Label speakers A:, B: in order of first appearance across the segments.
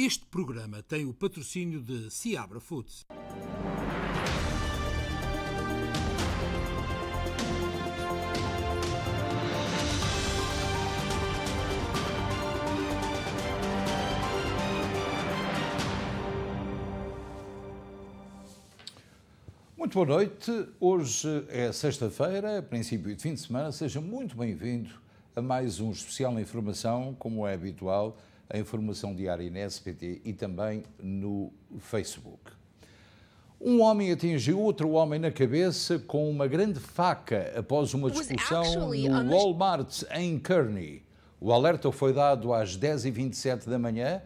A: Este programa tem o patrocínio de Ciabra Foods.
B: Muito boa noite. Hoje é sexta-feira, princípio de fim de semana. Seja muito bem-vindo a mais um especial informação, como é habitual a informação diária na SPT e também no Facebook. Um homem atingiu outro homem na cabeça com uma grande faca após uma discussão no Walmart em Kearney. O alerta foi dado às 10h27 da manhã.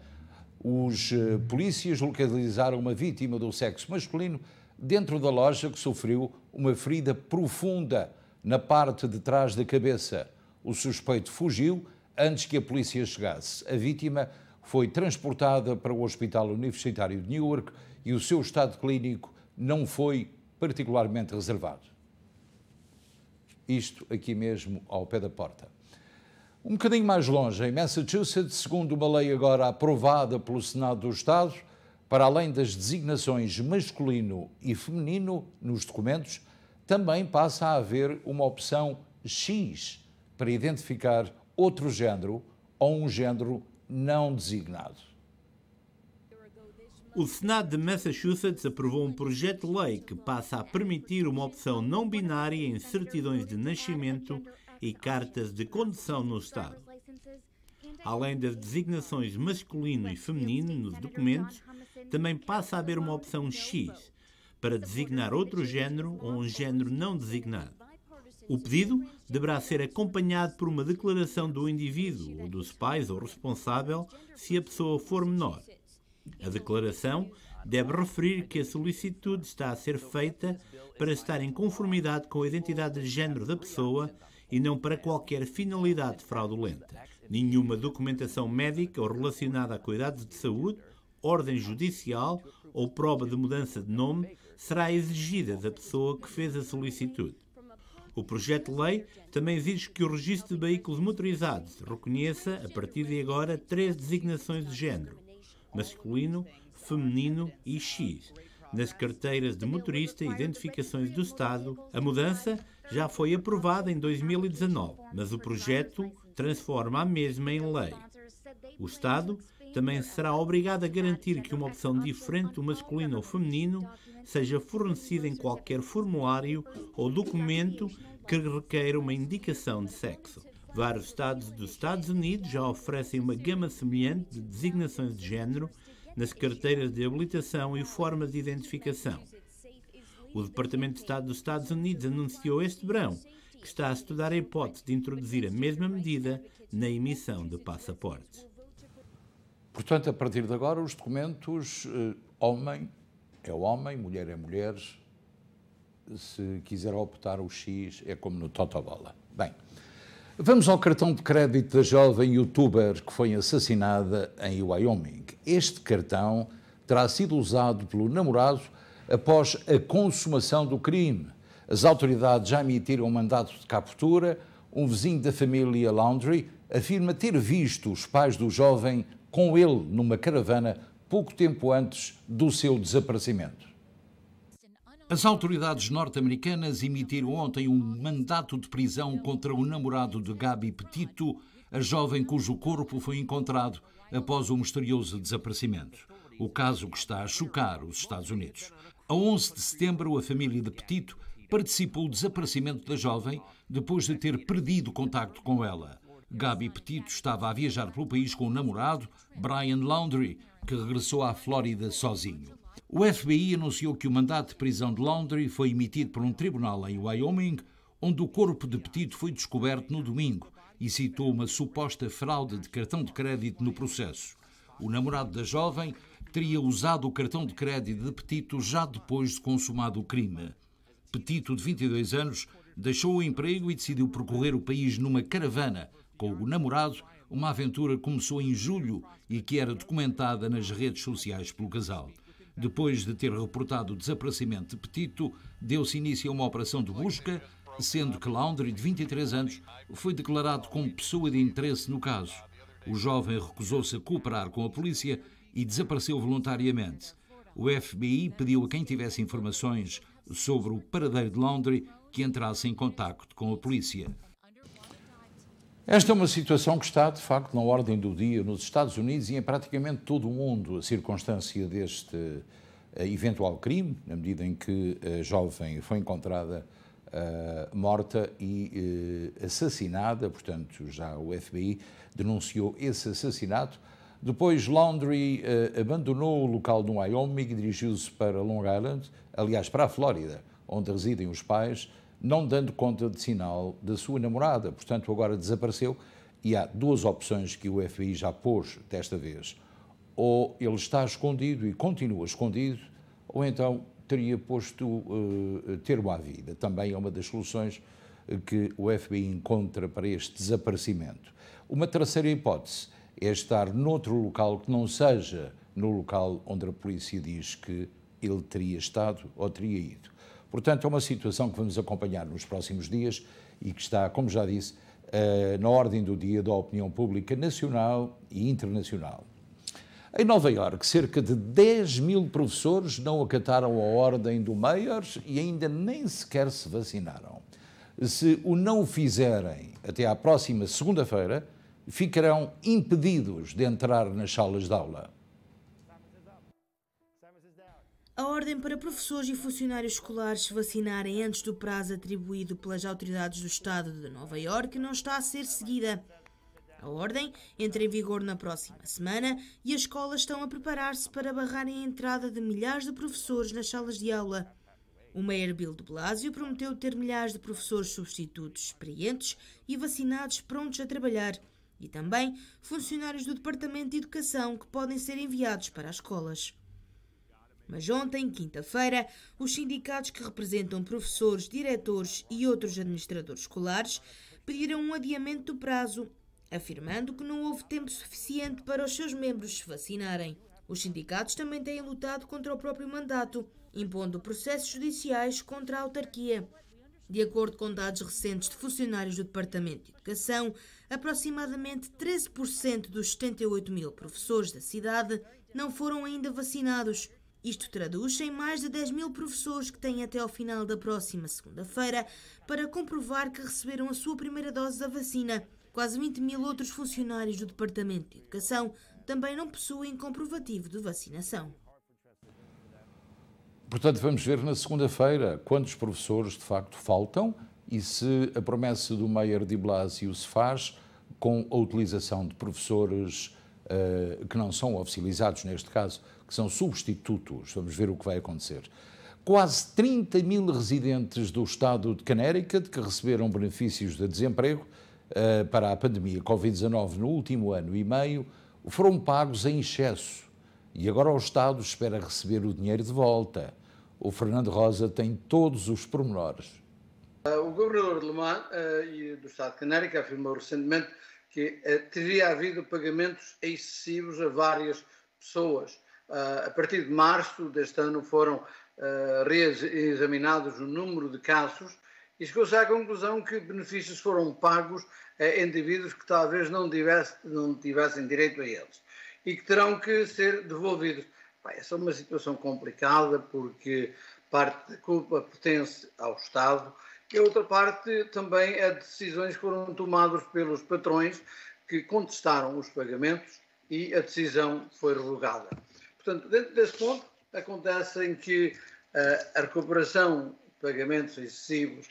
B: Os eh, polícias localizaram uma vítima do sexo masculino dentro da loja que sofreu uma ferida profunda na parte de trás da cabeça. O suspeito fugiu Antes que a polícia chegasse, a vítima foi transportada para o Hospital Universitário de Newark e o seu estado clínico não foi particularmente reservado. Isto aqui mesmo, ao pé da porta. Um bocadinho mais longe, em Massachusetts, segundo uma lei agora aprovada pelo Senado do Estado, para além das designações masculino e feminino nos documentos, também passa a haver uma opção X para identificar outro género ou um género não designado. O Senado de Massachusetts aprovou um projeto de lei que
C: passa a permitir uma opção não binária em certidões de nascimento e cartas de condução no Estado. Além das designações masculino e feminino nos documentos, também passa a haver uma opção X para designar outro género ou um género não designado. O pedido deverá ser acompanhado por uma declaração do indivíduo ou dos pais ou responsável, se a pessoa for menor. A declaração deve referir que a solicitude está a ser feita para estar em conformidade com a identidade de género da pessoa e não para qualquer finalidade fraudulenta. Nenhuma documentação médica ou relacionada a cuidados de saúde, ordem judicial ou prova de mudança de nome será exigida da pessoa que fez a solicitude. O projeto de lei também exige que o registro de veículos motorizados reconheça, a partir de agora, três designações de género: masculino, feminino e X. Nas carteiras de motorista e identificações do Estado, a mudança já foi aprovada em 2019, mas o projeto transforma a mesma em lei. O Estado também será obrigado a garantir que uma opção diferente do masculino ou feminino seja fornecida em qualquer formulário ou documento que requeira uma indicação de sexo. Vários estados dos Estados Unidos já oferecem uma gama semelhante de designações de género nas carteiras de habilitação e formas de identificação. O Departamento de Estado dos Estados Unidos anunciou este verão que está a estudar a hipótese de introduzir
B: a mesma medida na emissão de passaportes. Portanto, a partir de agora, os documentos eh, homem é homem, mulher é mulheres. Se quiser optar o X, é como no Totobola. Bem, vamos ao cartão de crédito da jovem youtuber que foi assassinada em Wyoming. Este cartão terá sido usado pelo namorado após a consumação do crime. As autoridades já emitiram um mandato de captura. Um vizinho da família Laundry afirma ter visto os pais do jovem com ele numa caravana pouco tempo antes do seu desaparecimento. As autoridades norte-americanas emitiram ontem um mandato de prisão contra o namorado de Gabi Petito, a jovem cujo corpo foi encontrado após o misterioso desaparecimento. O caso que está a chocar os Estados Unidos. A 11 de setembro, a família de Petito participou do desaparecimento da jovem depois de ter perdido contacto com ela. Gabi Petito estava a viajar pelo país com o namorado, Brian Laundrie, que regressou à Flórida sozinho. O FBI anunciou que o mandato de prisão de Laundrie foi emitido por um tribunal em Wyoming, onde o corpo de Petito foi descoberto no domingo e citou uma suposta fraude de cartão de crédito no processo. O namorado da jovem teria usado o cartão de crédito de Petito já depois de consumado o crime. Petito, de 22 anos, deixou o emprego e decidiu percorrer o país numa caravana com o namorado uma aventura que começou em julho e que era documentada nas redes sociais pelo casal. Depois de ter reportado o desaparecimento de Petito, deu-se início a uma operação de busca, sendo que Laundry, de 23 anos, foi declarado como pessoa de interesse no caso. O jovem recusou-se a cooperar com a polícia e desapareceu voluntariamente. O FBI pediu a quem tivesse informações sobre o paradeiro de Laundry que entrasse em contacto com a polícia. Esta é uma situação que está, de facto, na ordem do dia nos Estados Unidos e em praticamente todo o mundo. A circunstância deste uh, eventual crime, na medida em que a jovem foi encontrada uh, morta e uh, assassinada, portanto, já o FBI denunciou esse assassinato. Depois, Laundrie abandonou o local no Wyoming e dirigiu-se para Long Island, aliás, para a Flórida, onde residem os pais não dando conta de sinal da sua namorada. Portanto, agora desapareceu e há duas opções que o FBI já pôs desta vez. Ou ele está escondido e continua escondido, ou então teria posto uh, eh, termo à vida. Também é uma das soluções eh, que o FBI encontra para este desaparecimento. Uma terceira hipótese é estar noutro local que não seja no local onde a polícia diz que ele teria estado ou teria ido. Portanto, é uma situação que vamos acompanhar nos próximos dias e que está, como já disse, eh, na ordem do dia da opinião pública nacional e internacional. Em Nova Iorque, cerca de 10 mil professores não acataram a ordem do Mayor e ainda nem sequer se vacinaram. Se o não fizerem até à próxima segunda-feira, ficarão impedidos de entrar nas salas de aula.
D: A ordem para professores e funcionários escolares se vacinarem antes do prazo atribuído pelas autoridades do Estado de Nova Iorque não está a ser seguida. A ordem entra em vigor na próxima semana e as escolas estão a preparar-se para barrarem a entrada de milhares de professores nas salas de aula. O Mayor Bill de Blasio prometeu ter milhares de professores substitutos experientes e vacinados prontos a trabalhar, e também funcionários do Departamento de Educação que podem ser enviados para as escolas. Mas ontem, quinta-feira, os sindicatos que representam professores, diretores e outros administradores escolares pediram um adiamento do prazo, afirmando que não houve tempo suficiente para os seus membros se vacinarem. Os sindicatos também têm lutado contra o próprio mandato, impondo processos judiciais contra a autarquia. De acordo com dados recentes de funcionários do Departamento de Educação, aproximadamente 13% dos 78 mil professores da cidade não foram ainda vacinados, isto traduz-se em mais de 10 mil professores que têm até ao final da próxima segunda-feira para comprovar que receberam a sua primeira dose da vacina. Quase 20 mil outros funcionários do Departamento de Educação também não possuem comprovativo de vacinação.
B: Portanto, vamos ver na segunda-feira quantos professores de facto faltam e se a promessa do Mayer de Blasio se faz com a utilização de professores uh, que não são oficializados, neste caso, que são substitutos, vamos ver o que vai acontecer. Quase 30 mil residentes do estado de Connecticut que receberam benefícios de desemprego uh, para a pandemia Covid-19 no último ano e meio foram pagos em excesso e agora o Estado espera receber o dinheiro de volta. O Fernando Rosa tem todos os pormenores.
E: Eh, o governador de eh, e do Estado de Canérica afirmou recentemente que teria havido pagamentos excessivos a várias pessoas. Ah, a partir de março deste ano foram ah, reexaminados o número de casos e chegou-se à conclusão que benefícios foram pagos a indivíduos que talvez não, tivesse, não tivessem direito a eles e que terão que ser devolvidos. Bem, essa é uma situação complicada porque parte da culpa pertence ao Estado e a outra parte também é de decisões que foram tomadas pelos patrões que contestaram os pagamentos e a decisão foi revogada. Portanto, dentro desse ponto, acontece em que eh, a recuperação de pagamentos excessivos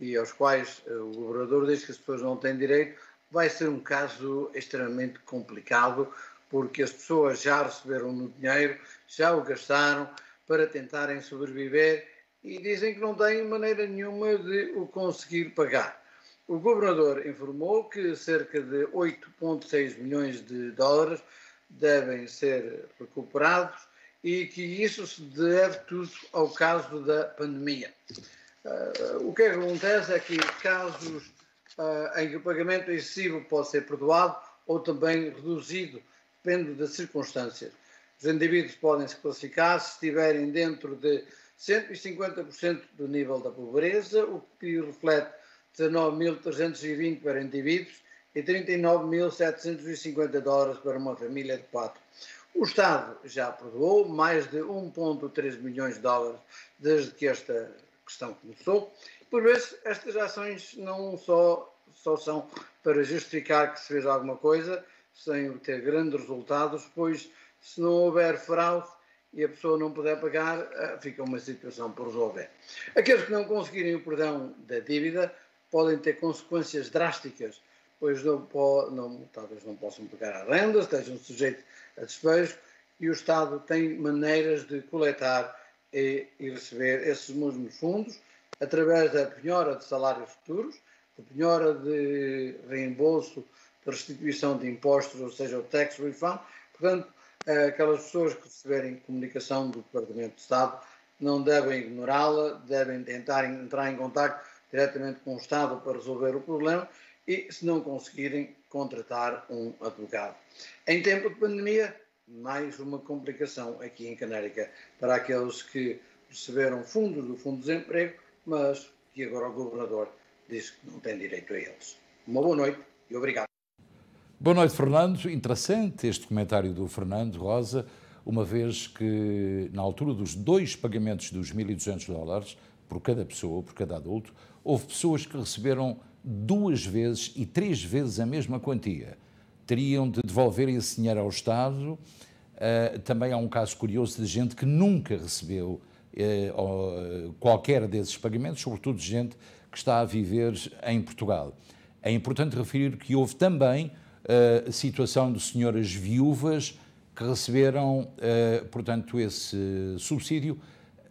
E: e aos quais eh, o governador diz que as pessoas não têm direito, vai ser um caso extremamente complicado, porque as pessoas já receberam o dinheiro, já o gastaram para tentarem sobreviver e dizem que não têm maneira nenhuma de o conseguir pagar. O governador informou que cerca de 8,6 milhões de dólares devem ser recuperados e que isso se deve tudo ao caso da pandemia. Uh, o que acontece é que casos uh, em que o pagamento excessivo pode ser perdoado ou também reduzido, depende das circunstâncias. Os indivíduos podem se classificar se estiverem dentro de 150% do nível da pobreza, o que reflete 19.320 para indivíduos e 39.750 dólares para uma família de quatro. O Estado já perdoou mais de 1,3 milhões de dólares desde que esta questão começou. Por vezes, estas ações não só, só são para justificar que se fez alguma coisa, sem obter grandes resultados, pois se não houver fraude e a pessoa não puder pagar, eh, fica uma situação por resolver. Aqueles que não conseguirem o perdão da dívida podem ter consequências drásticas pois não, não, talvez não possam pagar a renda, estejam sujeitos a despejo, e o Estado tem maneiras de coletar e, e receber esses mesmos fundos através da penhora de salários futuros, da penhora de reembolso, da restituição de impostos, ou seja, o tax refund. Portanto, aquelas pessoas que receberem comunicação do Departamento de Estado não devem ignorá-la, devem tentar entrar em contato diretamente com o Estado para resolver o problema e, se não conseguirem, contratar um advogado. Em tempo de pandemia, mais uma complicação aqui em Canérica para aqueles que receberam fundos do Fundo de Desemprego, mas que agora o Governador diz que não tem direito a eles. Uma boa noite e obrigado.
B: Boa noite, Fernando. Interessante este comentário do Fernando Rosa, uma vez que, na altura dos dois pagamentos dos 1.200 dólares, por cada pessoa, por cada adulto, houve pessoas que receberam duas vezes e três vezes a mesma quantia. Teriam de devolver esse dinheiro ao Estado. Uh, também há um caso curioso de gente que nunca recebeu uh, qualquer desses pagamentos, sobretudo gente que está a viver em Portugal. É importante referir que houve também a uh, situação de senhoras viúvas que receberam, portanto, esse subsídio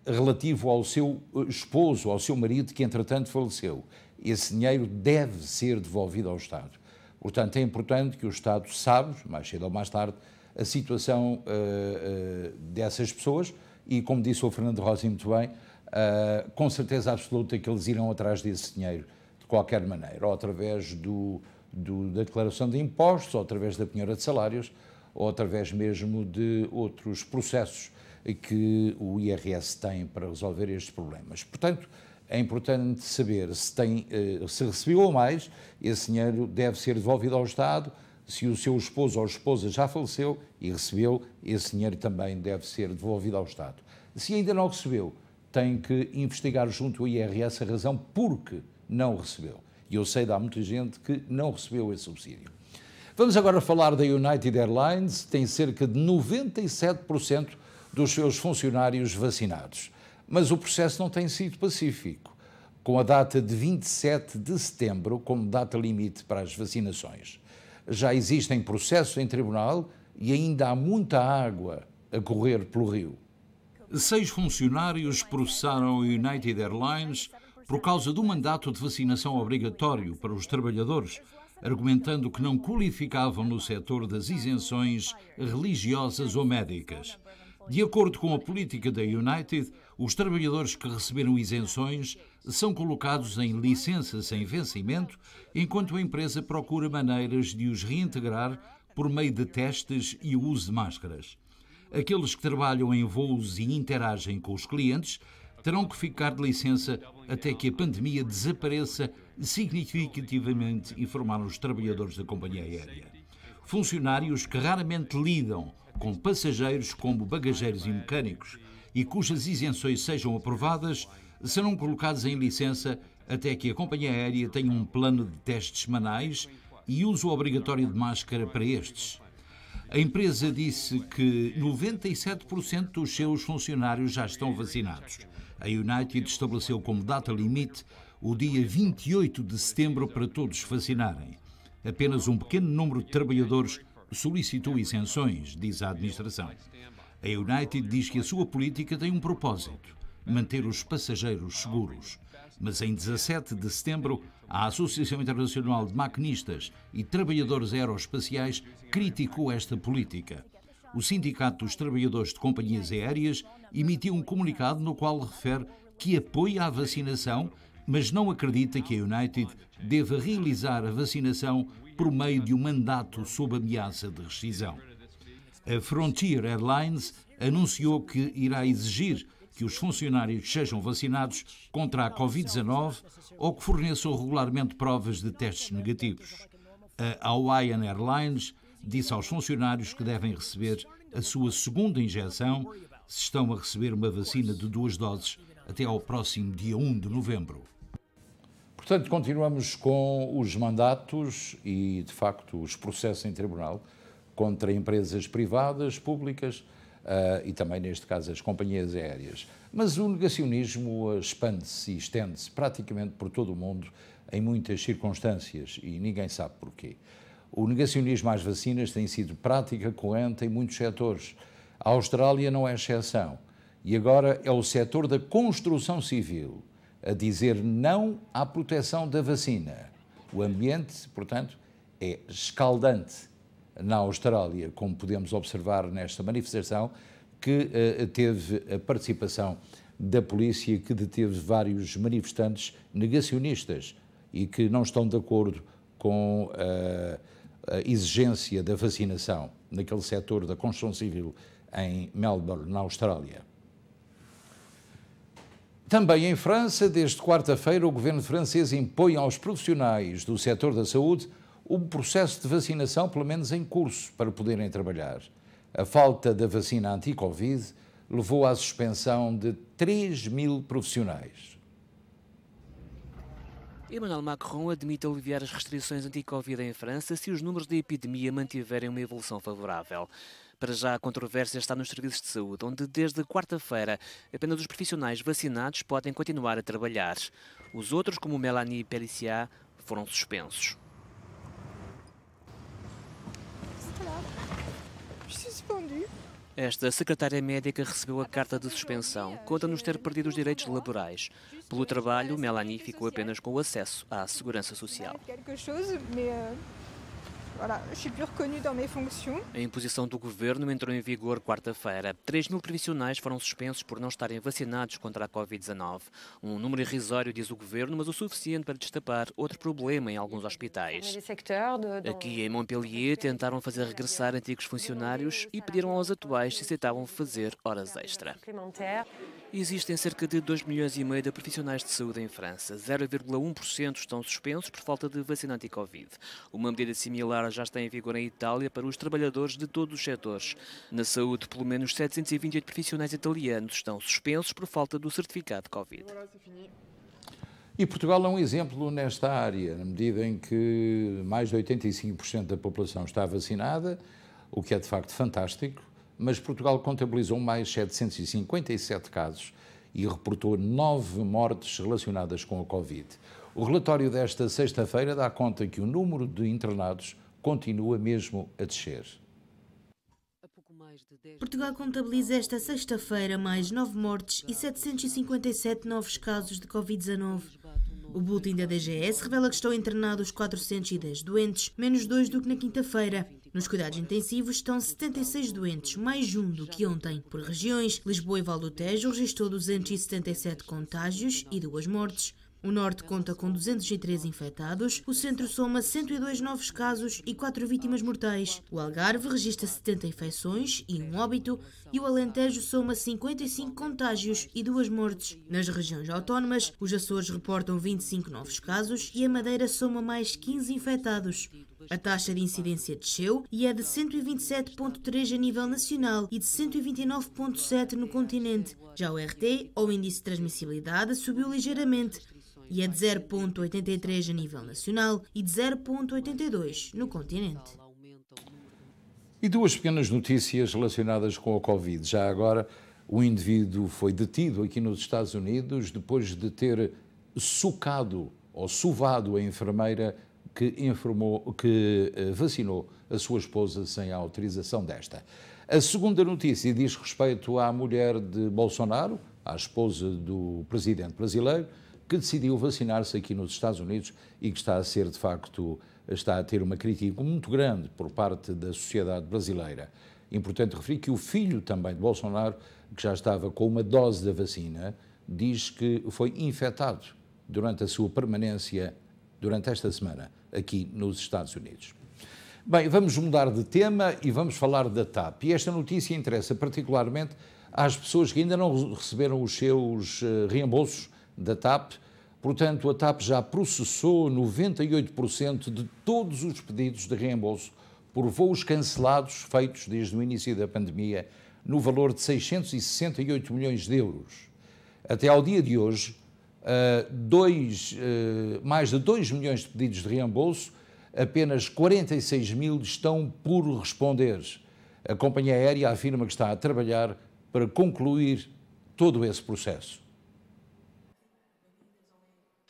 B: relativo ao seu esposo, ao seu marido, que entretanto faleceu esse dinheiro deve ser devolvido ao Estado. Portanto, é importante que o Estado saiba, mais cedo ou mais tarde, a situação uh, uh, dessas pessoas e, como disse o Fernando Rosa muito bem, uh, com certeza absoluta que eles irão atrás desse dinheiro de qualquer maneira, ou através do, do, da declaração de impostos, ou através da penhora de salários, ou através mesmo de outros processos que o IRS tem para resolver estes problemas. Portanto, é importante saber se, tem, eh, se recebeu ou mais, esse dinheiro deve ser devolvido ao Estado, se o seu esposo ou esposa já faleceu e recebeu, esse dinheiro também deve ser devolvido ao Estado. Se ainda não recebeu, tem que investigar junto ao IRS a razão porque não recebeu. E eu sei, há muita gente que não recebeu esse subsídio. Vamos agora falar da United Airlines, tem cerca de 97% dos seus funcionários vacinados mas o processo não tem sido pacífico, com a data de 27 de setembro como data limite para as vacinações. Já existem processos em tribunal e ainda há muita água a correr pelo rio. Seis funcionários processaram a United Airlines por causa do mandato de vacinação obrigatório para os trabalhadores, argumentando que não qualificavam no setor das isenções religiosas ou médicas. De acordo com a política da United, os trabalhadores que receberam isenções são colocados em licença sem vencimento, enquanto a empresa procura maneiras de os reintegrar por meio de testes e o uso de máscaras. Aqueles que trabalham em voos e interagem com os clientes terão que ficar de licença até que a pandemia desapareça significativamente, informaram os trabalhadores da companhia aérea. Funcionários que raramente lidam com passageiros como bagageiros e mecânicos e cujas isenções sejam aprovadas, serão colocados em licença até que a companhia aérea tenha um plano de testes semanais e uso obrigatório de máscara para estes. A empresa disse que 97% dos seus funcionários já estão vacinados. A United estabeleceu como data limite o dia 28 de setembro para todos vacinarem. Apenas um pequeno número de trabalhadores solicitou isenções, diz a administração. A United diz que a sua política tem um propósito: manter os passageiros seguros. Mas em 17 de setembro, a Associação Internacional de Maquinistas e Trabalhadores Aeroespaciais criticou esta política. O Sindicato dos Trabalhadores de Companhias Aéreas emitiu um comunicado no qual refere que apoia a vacinação, mas não acredita que a United deva realizar a vacinação por meio de um mandato sob ameaça de rescisão a Frontier Airlines anunciou que irá exigir que os funcionários sejam vacinados contra a Covid-19 ou que forneçam regularmente provas de testes negativos. A Hawaiian Airlines disse aos funcionários que devem receber a sua segunda injeção se estão a receber uma vacina de duas doses até ao próximo dia 1 de novembro. Portanto, continuamos com os mandatos e, de facto, os processos em tribunal contra empresas privadas, públicas ah, e também, neste caso, as companhias aéreas. Mas o negacionismo expande-se e estende-se praticamente por todo o mundo em muitas circunstâncias e ninguém sabe porquê. O negacionismo às vacinas tem sido prática corrente em muitos setores. A Austrália não é exceção. E agora é o setor da construção civil a dizer não à proteção da vacina. O ambiente, portanto, é escaldante na Austrália, como podemos observar nesta manifestação, que uh, teve a participação da polícia, que deteve vários manifestantes negacionistas e que não estão de acordo com eh, a exigência da vacinação naquele setor da construção civil em Melbourne, na Austrália. Também em França, desde quarta-feira, o governo francês impõe aos profissionais do setor da saúde um processo de vacinação, pelo menos em curso, para poderem trabalhar. A falta da vacina anti-Covid levou à suspensão de 3 mil profissionais.
F: Emmanuel Macron admite aliviar as restrições anti-Covid em França se os números da epidemia mantiverem uma evolução favorável. Para já, a controvérsia está nos serviços de saúde, onde desde quarta-feira apenas os profissionais vacinados podem continuar a trabalhar. Os outros, como Melanie Pellissier, foram suspensos. Esta secretária médica recebeu a carta de suspensão. Conta-nos ter perdido os direitos laborais. Pelo trabalho, Melanie ficou apenas com o acesso à segurança social.
D: Voilà, je suis plus dans mes fonctions.
F: A imposição do governo entrou em vigor quarta-feira. 3 mil profissionais foram suspensos por não estarem vacinados contra a Covid-19. Um número irrisório, diz o governo, mas o suficiente para destapar outro problema em alguns hospitais. Aqui em Montpellier, tentaram fazer regressar antigos funcionários e pediram aos atuais se aceitavam fazer horas extra. Existem cerca de 2 milhões e meio de profissionais de saúde em França. 0,1% estão suspensos por falta de vacina anti-Covid. Uma medida similar já está em vigor em Itália para os trabalhadores de todos os setores. Na saúde, pelo menos 728 profissionais italianos estão suspensos por falta do certificado de Covid.
B: E Portugal é um exemplo nesta área, na medida em que mais de 85% da população está vacinada, o que é de facto fantástico mas Portugal contabilizou mais 757 casos e reportou nove mortes relacionadas com a Covid. O relatório desta sexta-feira dá conta que o número de internados continua mesmo a descer.
E: Portugal
D: contabiliza esta sexta-feira mais nove mortes e 757 novos casos de Covid-19. O boletim da DGS revela que estão internados 410 doentes, menos dois do que na quinta-feira. Nos cuidados intensivos estão 76 doentes, mais um do que ontem. Por regiões, Lisboa e Valdotejo registrou 277 contágios e duas mortes. O Norte conta com 203 infectados, o Centro soma 102 novos casos e 4 vítimas mortais. O Algarve registra 70 infecções e um óbito, e o Alentejo soma 55 contágios e duas mortes. Nas regiões autónomas, os Açores reportam 25 novos casos e a Madeira soma mais 15 infectados. A taxa de incidência desceu e é de 127,3 a nível nacional e de 129,7 no continente. Já o RT, ou índice de transmissibilidade, subiu ligeiramente e é de 0,83 a nível nacional e de 0,82 no continente.
B: E duas pequenas notícias relacionadas com a Covid. Já agora, o indivíduo foi detido aqui nos Estados Unidos depois de ter socado ou suvado a enfermeira que, informou, que eh, vacinou a sua esposa sem a autorização desta. A segunda notícia diz respeito à mulher de Bolsonaro, à esposa do presidente brasileiro, que decidiu vacinar-se aqui nos Estados Unidos e que está a ser, de facto, está a ter uma crítica muito grande por parte da sociedade brasileira. Importante referir que o filho também de Bolsonaro, que já estava com uma dose da vacina, diz que foi infectado durante a sua permanência durante esta semana aqui nos Estados Unidos. Bem, vamos mudar de tema e vamos falar da TAP. E esta notícia interessa particularmente às pessoas que ainda não receberam os seus eh, reembolsos da TAP. Portanto, a TAP já processou 98% de todos os pedidos de reembolso por voos cancelados feitos desde o início da pandemia, no valor de 668 milhões de euros. Até ao dia de hoje, uh, dois, uh, mais de 2 milhões de pedidos de reembolso, apenas 46 mil estão por responder. A companhia aérea afirma que está a trabalhar para concluir todo esse processo.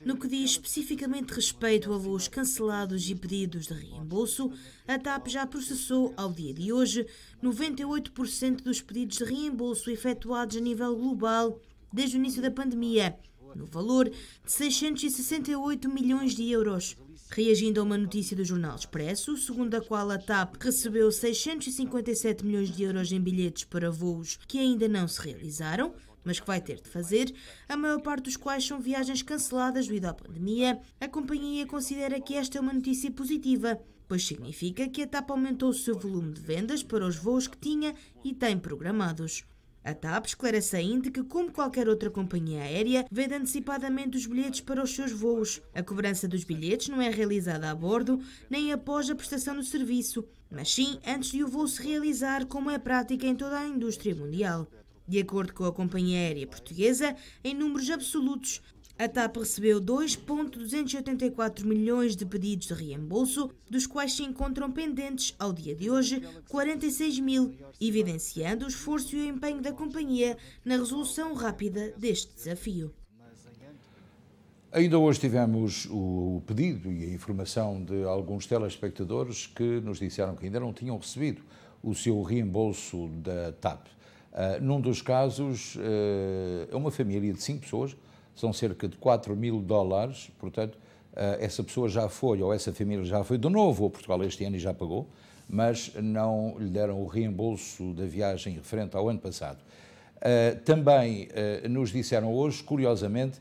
D: No que diz especificamente respeito a voos cancelados e pedidos de reembolso, a TAP já processou, ao dia de hoje, 98% dos pedidos de reembolso efetuados a nível global desde o início da pandemia no valor de 668 milhões de euros. Reagindo a uma notícia do jornal Expresso, segundo a qual a TAP recebeu 657 milhões de euros em bilhetes para voos que ainda não se realizaram, mas que vai ter de fazer, a maior parte dos quais são viagens canceladas devido à pandemia, a companhia considera que esta é uma notícia positiva, pois significa que a TAP aumentou o seu volume de vendas para os voos que tinha e tem programados. A TAP esclarece ainda que, como qualquer outra companhia aérea, vende antecipadamente os bilhetes para os seus voos. A cobrança dos bilhetes não é realizada a bordo nem após a prestação do serviço, mas sim antes de o voo se realizar, como é prática em toda a indústria mundial. De acordo com a Companhia Aérea Portuguesa, em números absolutos, a TAP recebeu 2,284 milhões de pedidos de reembolso, dos quais se encontram pendentes, ao dia de hoje, 46 mil, evidenciando o esforço e o empenho da companhia na resolução rápida deste desafio.
B: Ainda hoje tivemos o pedido e a informação de alguns telespectadores que nos disseram que ainda não tinham recebido o seu reembolso da TAP. Uh, num dos casos, eh, é uh, uma família de cinco pessoas são cerca de 4 mil dólares, portanto, eh, essa pessoa já foi, ou essa família já foi de novo a Portugal este ano e já pagou, mas não lhe deram o reembolso da viagem referente ao ano passado. Eh, também eh, nos disseram hoje, curiosamente,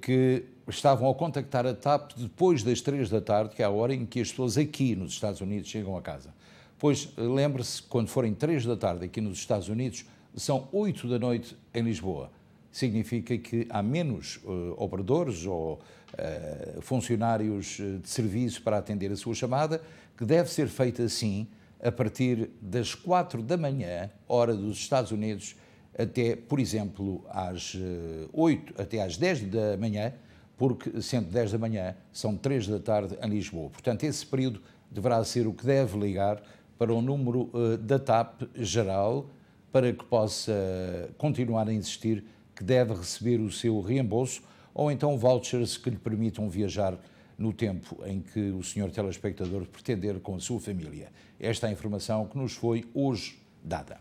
B: que estavam a contactar a TAP depois das 3 da tarde, que é a hora em que as pessoas aqui nos Estados Unidos chegam a casa. Pois lembre-se, quando forem 3 da tarde aqui nos Estados Unidos, são 8 da noite em Lisboa significa que há menos uh, operadores ou uh, funcionários eh, de serviço para atender a sua chamada, que deve ser feita assim a partir das 4 da manhã, hora dos Estados Unidos, até, por exemplo, às 8, até às 10 da manhã, porque sendo 10 da manhã, são 3 da tarde em Lisboa. Portanto, esse período deverá ser o que deve ligar para o número uh, da TAP geral, para que possa continuar a existir que deve receber o seu reembolso ou então vouchers que lhe permitam viajar no tempo em que o senhor telespectador pretender com a sua família. Esta é a informação que nos foi hoje dada.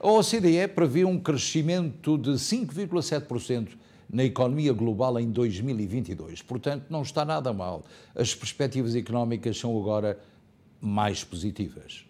B: A OCDE prevê um crescimento de 5,7% na economia global em 2022. Portanto, não está nada mal. As perspectivas económicas são agora mais positivas.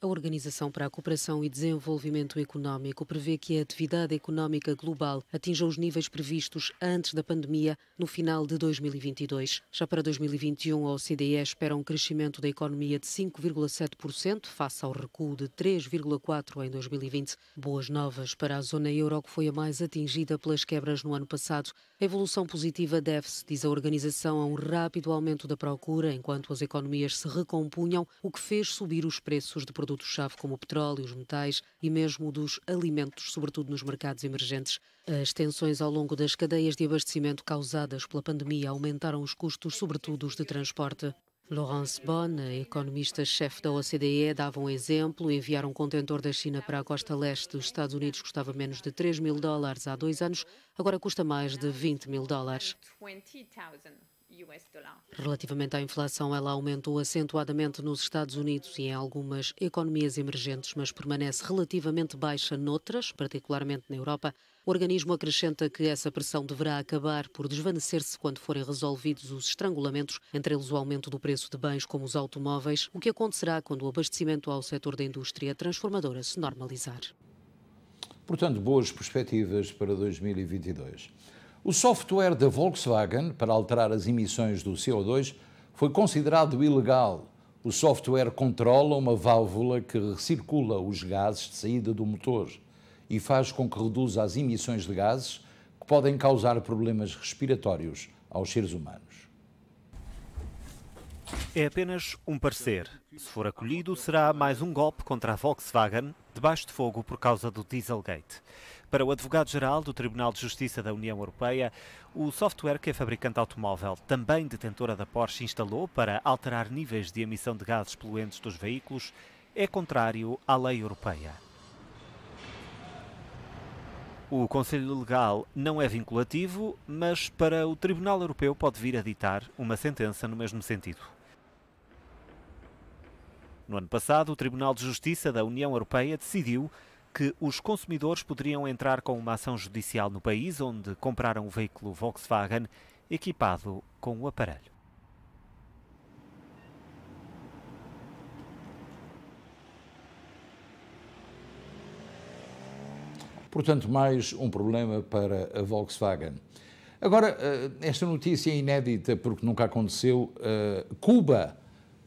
G: A Organização para a Cooperação e Desenvolvimento Económico prevê que a atividade económica global atinja os níveis previstos antes da pandemia no final de 2022. Já para 2021, a OCDE espera um crescimento da economia de 5,7% face ao recuo de 3,4% em 2020. Boas novas para a zona euro, que foi a mais atingida pelas quebras no ano passado. A evolução positiva deve-se, diz a organização, a um rápido aumento da procura enquanto as economias se recompunham, o que fez subir os preços de produtos produtos-chave como o petróleo, os metais e mesmo dos alimentos, sobretudo nos mercados emergentes. As tensões ao longo das cadeias de abastecimento causadas pela pandemia aumentaram os custos, sobretudo os de transporte. Laurence Bonne, economista-chefe da OCDE, dava um exemplo. Enviar um contentor da China para a costa leste dos Estados Unidos custava menos de 3 mil dólares há dois anos, agora custa mais de 20 mil dólares. Relativamente à inflação, ela aumentou acentuadamente nos Estados Unidos e em algumas economias emergentes, mas permanece relativamente baixa noutras, particularmente na Europa. O organismo acrescenta que essa pressão deverá acabar por desvanecer-se quando forem resolvidos os estrangulamentos, entre eles o aumento do preço de bens como os automóveis, o que acontecerá quando o abastecimento ao setor da indústria transformadora se normalizar.
B: Portanto, boas perspectivas para 2022. O software da Volkswagen para alterar as emissões do CO2 foi considerado ilegal. O software controla uma válvula que recircula os gases de saída do motor e faz com que reduza as emissões de gases que podem causar problemas respiratórios aos seres humanos.
C: É apenas um parecer. Se for acolhido, será mais um golpe contra a Volkswagen, debaixo de fogo por causa do Dieselgate. Para o advogado-geral do Tribunal de Justiça da União Europeia, o software que a fabricante automóvel, também detentora da Porsche, instalou para alterar níveis de emissão de gases poluentes dos veículos é contrário à lei europeia. O Conselho Legal não é vinculativo, mas para o Tribunal Europeu pode vir a ditar uma sentença no mesmo sentido. No ano passado, o Tribunal de Justiça da União Europeia decidiu que os consumidores poderiam entrar com uma ação judicial no país onde compraram o veículo Volkswagen equipado com o aparelho.
B: Portanto, mais um problema para a Volkswagen. Agora, eh, esta notícia é inédita porque nunca aconteceu. Eh, Cuba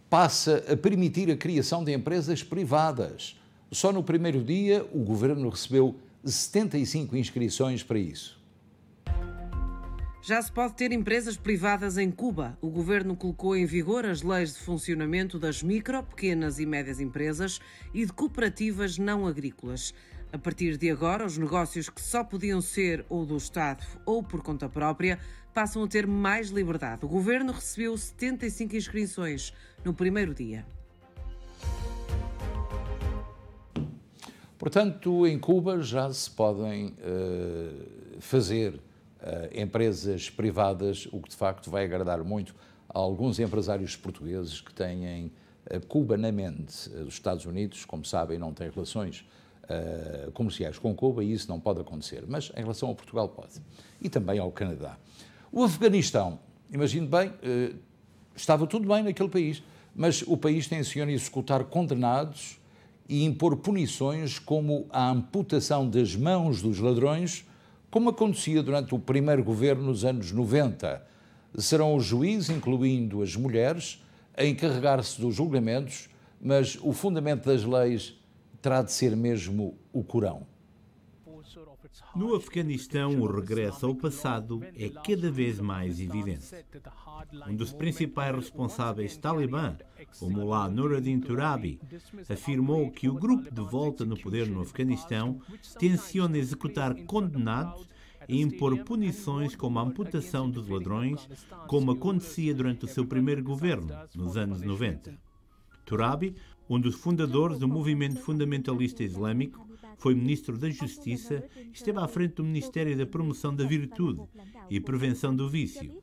B: passa a permitir a criação de empresas privadas. Só no primeiro dia, o governo recebeu 75 inscrições para isso.
G: Já se pode ter empresas privadas em Cuba. O governo colocou em vigor as leis de funcionamento das micro, pequenas e médias empresas e de cooperativas não agrícolas. A partir de agora, os negócios que só podiam ser ou do Estado ou por conta própria passam a ter mais liberdade. O governo recebeu 75 inscrições no primeiro dia.
B: Portanto, em Cuba já se podem uh, fazer uh, empresas privadas, o que de facto vai agradar muito a alguns empresários portugueses que têm Cuba na mente. Eh, os Estados Unidos, como sabem, não têm relações uh, comerciais com Cuba e isso não pode acontecer, mas em relação ao Portugal pode. E também ao Canadá. O Afeganistão, imagino bem, uh, estava tudo bem naquele país, mas o país tem tensiona executar condenados e impor punições como a amputação das mãos dos ladrões, como acontecia durante o primeiro governo nos anos 90. Serão os juízes, incluindo as mulheres, a encarregar-se dos julgamentos, mas o fundamento das leis terá de ser mesmo o Corão. No
C: Afeganistão, o regresso ao passado é cada vez mais evidente. Um dos principais responsáveis talibã, o mullah Nuruddin Turabi, afirmou que o grupo de volta no poder no Afeganistão tenciona executar condenados e impor punições como a amputação dos ladrões, como acontecia durante o seu primeiro governo, nos anos 90. Turabi, um dos fundadores do movimento fundamentalista islâmico, foi ministro da Justiça e esteve à frente do Ministério da Promoção da Virtude e Prevenção do Vício,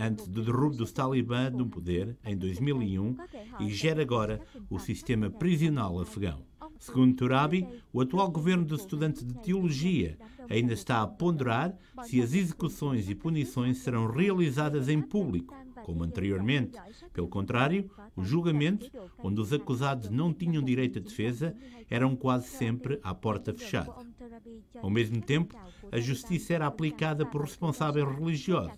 C: antes do derrubo dos Talibã no poder, em 2001, e gera agora o sistema prisional afegão. Segundo Turabi, o atual governo dos estudantes de teologia ainda está a ponderar se as execuções e punições serão realizadas em público como anteriormente. Pelo contrário, os julgamentos, onde os acusados não tinham direito à defesa, eram quase sempre à porta fechada. Ao mesmo tempo, a justiça era aplicada por responsáveis religiosos,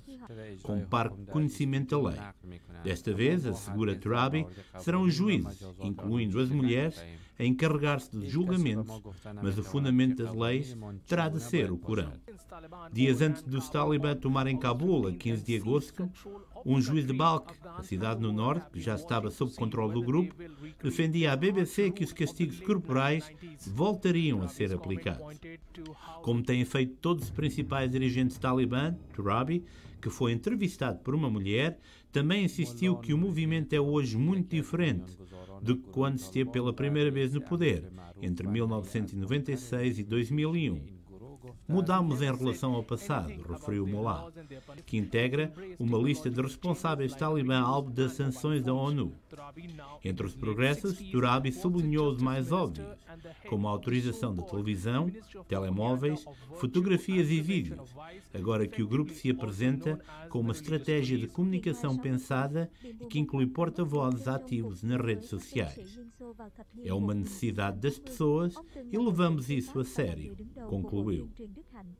C: com parco conhecimento da lei. Desta vez, assegura Turabi, serão os juízes, incluindo as mulheres, a encarregar-se de julgamentos, mas o fundamento das leis terá de ser o Corão. Dias antes dos Talibã tomarem Cabul, a 15 de agosto, um juiz de Balkh, a cidade no norte, que já estava sob controle do grupo, defendia à BBC que os castigos corporais voltariam a ser aplicados. Como têm feito todos os principais dirigentes talibã, Turabi, que foi entrevistado por uma mulher, também insistiu que o movimento é hoje muito diferente, de quando esteve pela primeira vez no poder, entre 1996 e 2001. Mudámos em relação ao passado, referiu Mullah, que integra uma lista de responsáveis talibã alvo das sanções da ONU. Entre os progressos, Durabi sublinhou os mais óbvios, como a autorização da televisão, telemóveis, fotografias e vídeos, agora que o grupo se apresenta com uma estratégia de comunicação pensada e que inclui porta-vozes ativos nas redes sociais. É uma necessidade das pessoas e levamos isso a sério, concluiu. Đức Hạnh.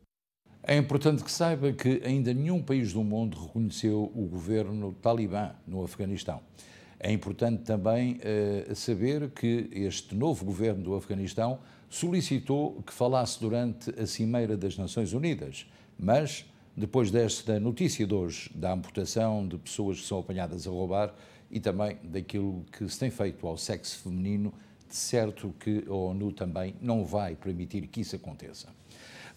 B: É importante que saiba que ainda nenhum país do mundo reconheceu o governo talibã no Afeganistão. É importante também eh, saber que este novo governo do Afeganistão solicitou que falasse durante a Cimeira das Nações Unidas, mas depois desta notícia de hoje da amputação de pessoas que são apanhadas a roubar e também daquilo que se tem feito ao sexo feminino, de certo que a ONU também não vai permitir que isso aconteça.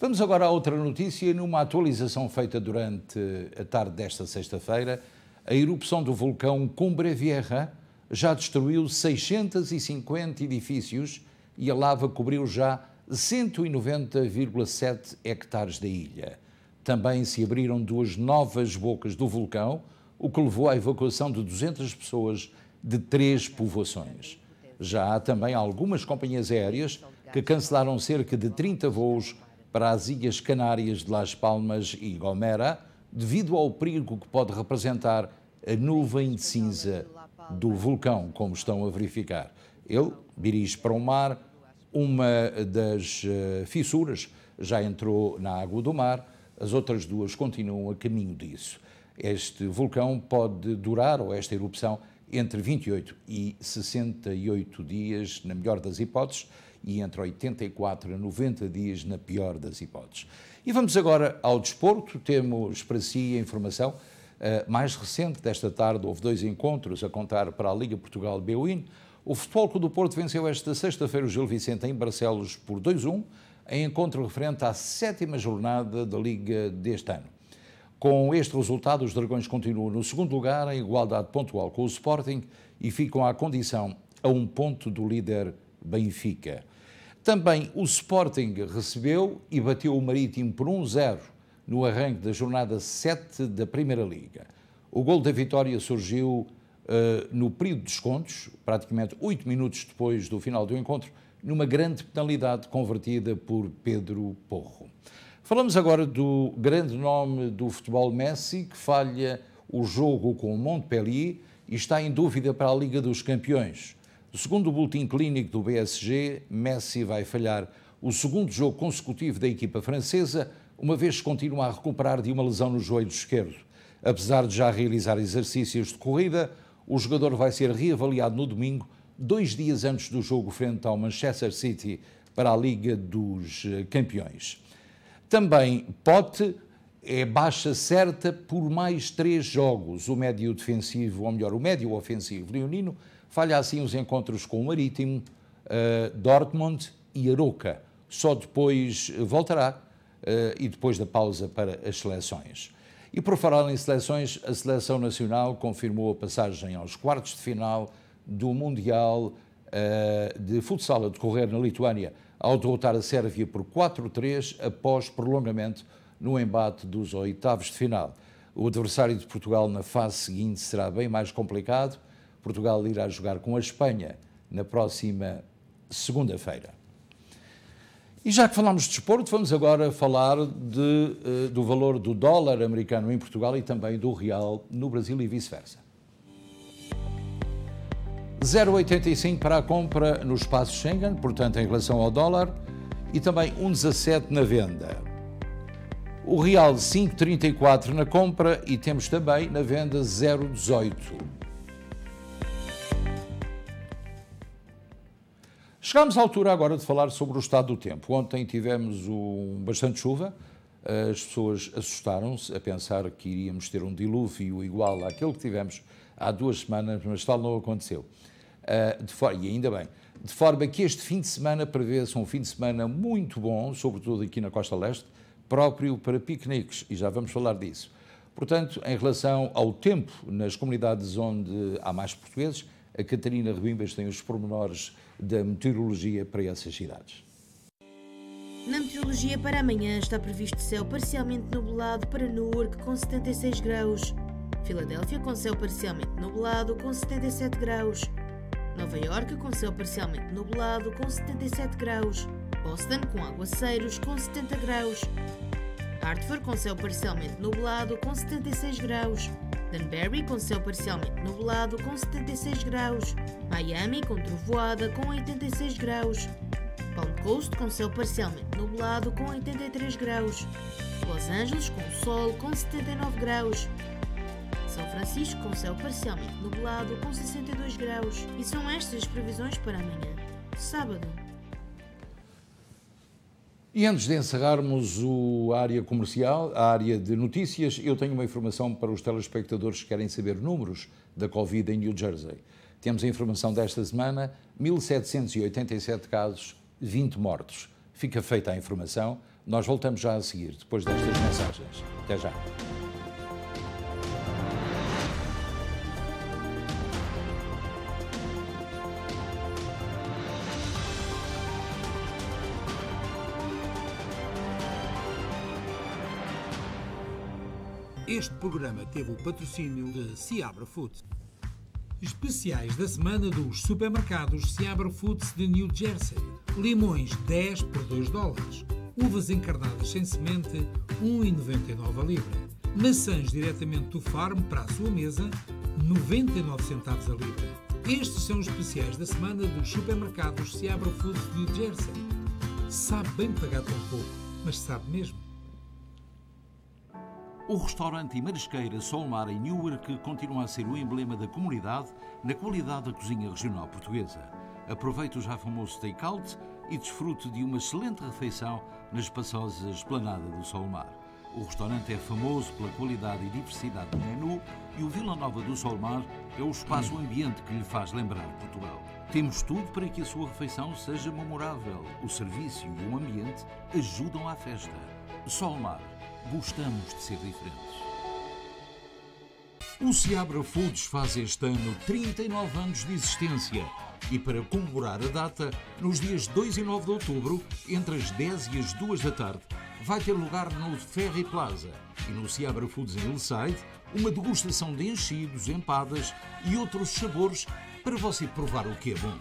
B: Vamos agora a outra notícia. Numa atualização feita durante a tarde desta sexta-feira, a erupção do vulcão Cumbre Vieja já destruiu 650 edifícios e a lava cobriu já 190,7 hectares da ilha. Também se abriram duas novas bocas do vulcão, o que levou à evacuação de 200 pessoas de três povoações. Já há também algumas companhias aéreas que cancelaram cerca de 30 voos para as Ilhas Canárias de Las Palmas e Gomera, devido ao perigo que pode representar a nuvem de cinza do vulcão, como estão a verificar. Ele dirige para o mar, uma das eh, fissuras já entrou na água do mar, as outras duas continuam a caminho disso. Este vulcão pode durar, ou esta erupção, entre 28 e 68 dias, na melhor das hipóteses, e entre 84 a 90 dias, na pior das hipóteses. E vamos agora ao desporto. Temos para si a informação uh, mais recente desta tarde. Houve dois encontros a contar para a Liga Portugal Beuin. O Futebol Clube do Porto venceu esta sexta-feira o Gil Vicente em Barcelos por 2-1, em encontro referente à sétima jornada da Liga deste ano. Com este resultado, os Dragões continuam no segundo lugar, em igualdade pontual com o Sporting, e ficam à condição a um ponto do líder Benfica. Também o Sporting recebeu e bateu o Marítimo por 1-0 no arranque da jornada 7 da Primeira Liga. O gol da vitória surgiu uh, no período de descontos, praticamente 8 minutos depois do final do encontro, numa grande penalidade convertida por Pedro Porro. Falamos agora do grande nome do futebol Messi, que falha o jogo com o Montpellier e está em dúvida para a Liga dos Campeões. Segundo o boletim clínico do BSG, Messi vai falhar o segundo jogo consecutivo da equipa francesa, uma vez que continua a recuperar de uma lesão no joelho esquerdo. Apesar de já realizar exercícios de corrida, o jogador vai ser reavaliado no domingo, dois dias antes do jogo frente ao Manchester City para a Liga dos Campeões. Também Pote é baixa certa por mais três jogos. O médio defensivo, ou melhor, o médio ofensivo leonino, Falha assim os encontros com o Marítimo, uh, Dortmund e Aroca. Só depois eh, voltará uh, e depois da pausa para as seleções. E por falar em seleções, a seleção nacional confirmou a passagem aos quartos de final do Mundial uh, de Futsal a decorrer na Lituânia, ao derrotar a Sérvia por 4-3 após prolongamento no embate dos oitavos de final. O adversário de Portugal na fase seguinte será bem mais complicado Portugal irá jogar com a Espanha na próxima segunda-feira. E já que falámos de desporto, vamos agora falar de, eh, do valor do dólar americano em Portugal e também do real no Brasil e vice-versa. 0,85 para a compra no espaço Schengen, portanto, em relação ao dólar, e também 1,17 na venda. O real 5,34 na compra e temos também na venda 0,18. Chegámos à altura agora de falar sobre o estado do tempo. Ontem tivemos um, bastante chuva, eh, as pessoas assustaram-se a pensar que iríamos ter um dilúvio igual àquele que tivemos há duas semanas, mas tal não aconteceu. Uh, e ainda bem. De forma que este fim de semana prevê-se um fim de semana muito bom, sobretudo aqui na Costa Leste, próprio para piqueniques, e já vamos falar disso. Portanto, em relação ao tempo nas comunidades onde há mais portugueses, a Catarina Rebimbas tem os pormenores da meteorologia para essas cidades.
D: Na meteorologia para amanhã está previsto céu parcialmente nublado para Newark com 76 graus, Filadélfia com céu parcialmente nublado com 77 graus, Nova York com céu parcialmente nublado com 77 graus, Boston com aguaceiros com 70 graus, Hartford com céu parcialmente nublado com 76 graus. Danbury com céu parcialmente nublado com 76 graus. Miami com trovoada com 86 graus. Palm Coast com céu parcialmente nublado com 83 graus. Los Angeles com sol com 79 graus. São Francisco com céu parcialmente nublado com 62 graus. E são estas as previsões para amanhã, sábado.
B: E antes de encerrarmos o, a área comercial, a área de notícias, eu tenho uma informação para os telespectadores que querem saber números da Covid em New Jersey. Temos a informação desta semana: 1.787 casos, 20 mortos. Fica feita a informação. Nós voltamos já a seguir, depois destas mensagens. Até já.
A: Este programa teve o patrocínio de Seabra Foods. Especiais da semana dos supermercados Seabra Foods de New Jersey. Limões 10 por 2 dólares. Uvas encarnadas sem semente 1,99 a libra. Maçãs diretamente do farm para a sua mesa 99 centavos a libra. Estes são os especiais da semana dos supermercados Seabra Foods de New Jersey. Sabe bem pagar tão pouco, mas sabe mesmo.
B: O restaurante e marisqueira Solmar em Newark continua a ser o emblema da comunidade na qualidade da cozinha regional portuguesa. Aproveite o já famoso take-out e desfrute de uma excelente refeição na espaçosa esplanada do Solmar. O restaurante é famoso pela qualidade e diversidade do menu e o Vila Nova do Solmar é o espaço ambiente que lhe faz lembrar Portugal. Temos tudo para que a sua refeição seja memorável. O serviço e o ambiente ajudam à festa. Solmar gostamos de ser diferentes. O Seabra Foods faz este ano 39 anos de existência e para comemorar a data, nos dias 2 e 9 de outubro, entre as 10 e as 2 da tarde, vai ter lugar no Ferry Plaza e no Seabra Foods em Hillside uma degustação de enchidos, empadas e outros sabores para você provar o que é bom